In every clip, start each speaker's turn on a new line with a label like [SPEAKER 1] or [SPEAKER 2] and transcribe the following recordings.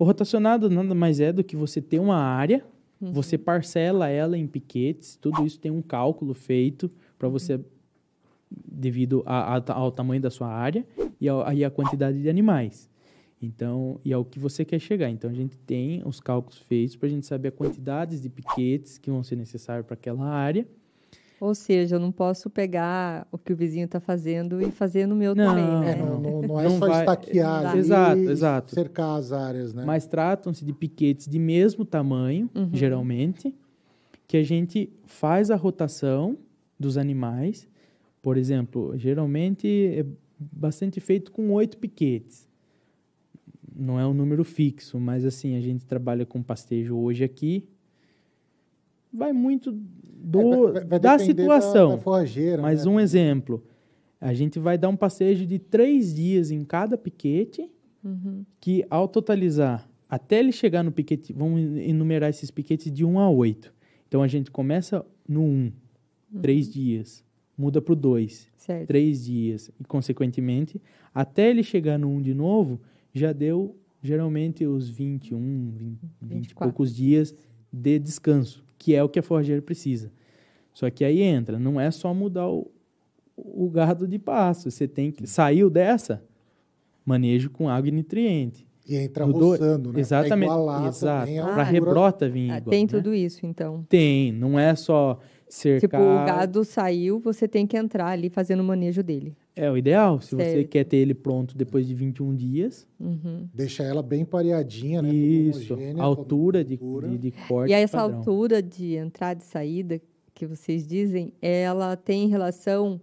[SPEAKER 1] O rotacionado nada mais é do que você ter uma área, uhum. você parcela ela em piquetes, tudo isso tem um cálculo feito para você, uhum. devido a, a, ao tamanho da sua área e aí a quantidade de animais. Então, e é o que você quer chegar. Então, a gente tem os cálculos feitos para a gente saber a quantidade de piquetes que vão ser necessários para aquela área
[SPEAKER 2] ou seja, eu não posso pegar o que o vizinho está fazendo e fazer no meu não, também. Né? É, não, não, não é não só vai, estaquear ali exato, exato.
[SPEAKER 1] cercar as áreas, né? Mas tratam-se de piquetes de mesmo tamanho, uhum. geralmente, que a gente faz a rotação dos animais. Por exemplo, geralmente é bastante feito com oito piquetes. Não é um número fixo, mas assim, a gente trabalha com pastejo hoje aqui, vai muito é, do, é, vai, vai da situação. Da, da Mas né? um exemplo, a gente vai dar um passeio de três dias em cada piquete, uhum. que ao totalizar, até ele chegar no piquete, vamos enumerar esses piquetes de um a oito. Então a gente começa no um, uhum. três dias, muda para o 2, três dias, e consequentemente, até ele chegar no um de novo, já deu geralmente os 21, 20, 20 e poucos dias de descanso, que é o que a forjeira precisa. Só que aí entra, não é só mudar o, o gado de pasto, você tem que saiu dessa manejo com água e nutriente. E entra no roçando, né? É Exatamente. Exato. Ah, para rebrota vir igual, Tem né? tudo
[SPEAKER 2] né? isso, então.
[SPEAKER 1] Tem, não é só cercar... Tipo, o gado
[SPEAKER 2] saiu, você tem que entrar ali fazendo o manejo dele. É
[SPEAKER 1] o ideal. Se certo. você quer ter ele pronto depois de 21 dias. Uhum. Deixa ela bem pareadinha, né? Isso. A altura de, de, de, corte. E aí, essa padrão.
[SPEAKER 2] altura de entrada e saída que vocês dizem, ela tem relação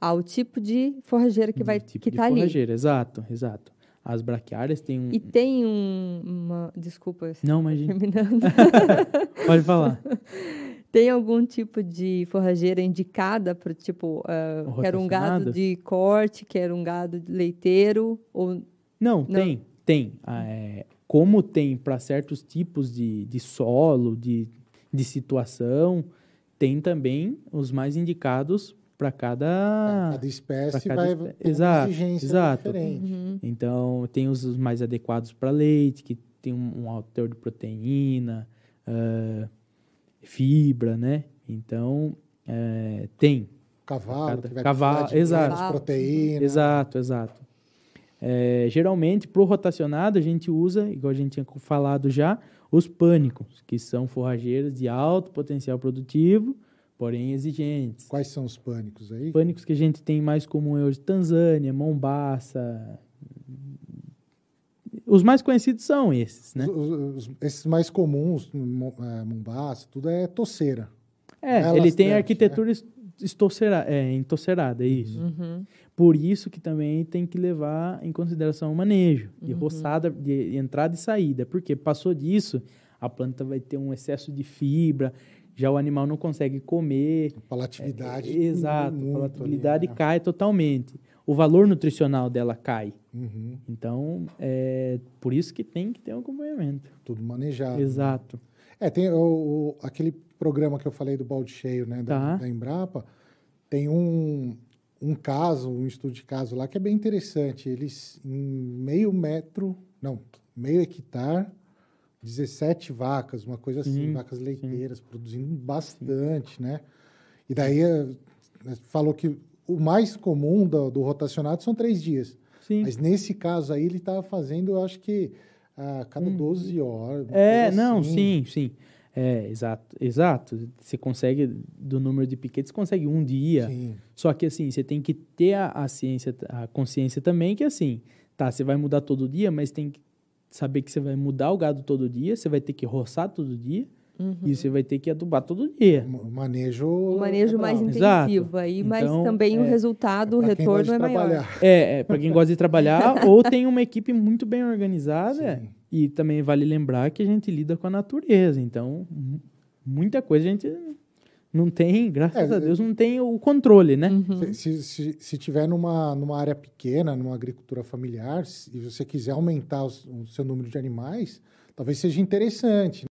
[SPEAKER 2] ao tipo de forrageira que vai tipo que tá ali. de Forrageira,
[SPEAKER 1] exato, exato. As braquiárias têm um. E
[SPEAKER 2] tem um. Uma... Desculpa, não, imagina. Terminando.
[SPEAKER 1] Pode falar.
[SPEAKER 2] Tem algum tipo de forrageira indicada para, tipo, uh, um gado de corte, quer um gado leiteiro? Ou...
[SPEAKER 1] Não, não, tem, tem. Ah, é, como tem para certos tipos de, de solo, de, de situação, tem também os mais indicados para cada, cada espécie cada vai espé... exato, exigência exato. diferente. Uhum. uhum. Então, tem os mais adequados para leite, que tem um, um alto teor de proteína, uh, fibra, né? Então, uh, tem. Cavalo, cada, que vai cavalo, exato, proteína. Exato, exato. É, geralmente, o rotacionado, a gente usa, igual a gente tinha falado já, os pânicos, que são forrageiras de alto potencial produtivo, porém exigentes. Quais são os pânicos aí? Pânicos que a gente tem mais comum é hoje: Tanzânia, Mombasa. Os mais conhecidos são
[SPEAKER 3] esses, né? Os, os, esses mais comuns, é, Mombasa, tudo é toceira.
[SPEAKER 1] É, é ele tem arquitetura é? é, entocerada, é isso. Uhum. uhum. Por isso que também tem que levar em consideração o manejo de uhum. roçada, de entrada e saída, porque passou disso, a planta vai ter um excesso de fibra, já o animal não consegue comer. A palatividade. É, é, exato, a palatividade né? cai totalmente. O valor nutricional dela cai. Uhum. Então, é por isso que tem que ter um acompanhamento. Tudo manejado. Né? Exato.
[SPEAKER 3] Né? É, tem o, o, aquele programa que eu falei do balde cheio, né, da, tá. da Embrapa, tem um, um caso, um estudo de caso lá que é bem interessante. Eles, em meio metro, não, meio hectare, 17 vacas, uma coisa assim, sim, vacas leiteiras, sim. produzindo bastante, sim. né? E daí eh, né, falou que o mais comum do, do rotacionado são três dias. Sim. Mas nesse caso aí, ele estava fazendo, eu acho que a ah, cada hum. 12 horas. É, não, assim.
[SPEAKER 1] sim, sim. É, exato, exato. Você consegue, do número de piquetes, consegue um dia. Sim. Só que assim, você tem que ter a, a ciência, a consciência também que assim, tá, você vai mudar todo dia, mas tem que saber que você vai mudar o gado todo dia, você vai ter que roçar todo dia uhum. e você vai ter que adubar todo dia. O manejo... O é manejo é mais intensivo aí, mas então, também é, o resultado, é o retorno é maior. Trabalhar. É, é para quem gosta de trabalhar ou tem uma equipe muito bem organizada Sim. e também vale lembrar que a gente lida com a natureza, então muita coisa a gente não tem, graças é, a é. Deus, não tem o controle, né? Uhum. Se, se, se, tiver numa,
[SPEAKER 3] numa área pequena, numa agricultura familiar, e você quiser aumentar o seu número de animais, talvez seja interessante.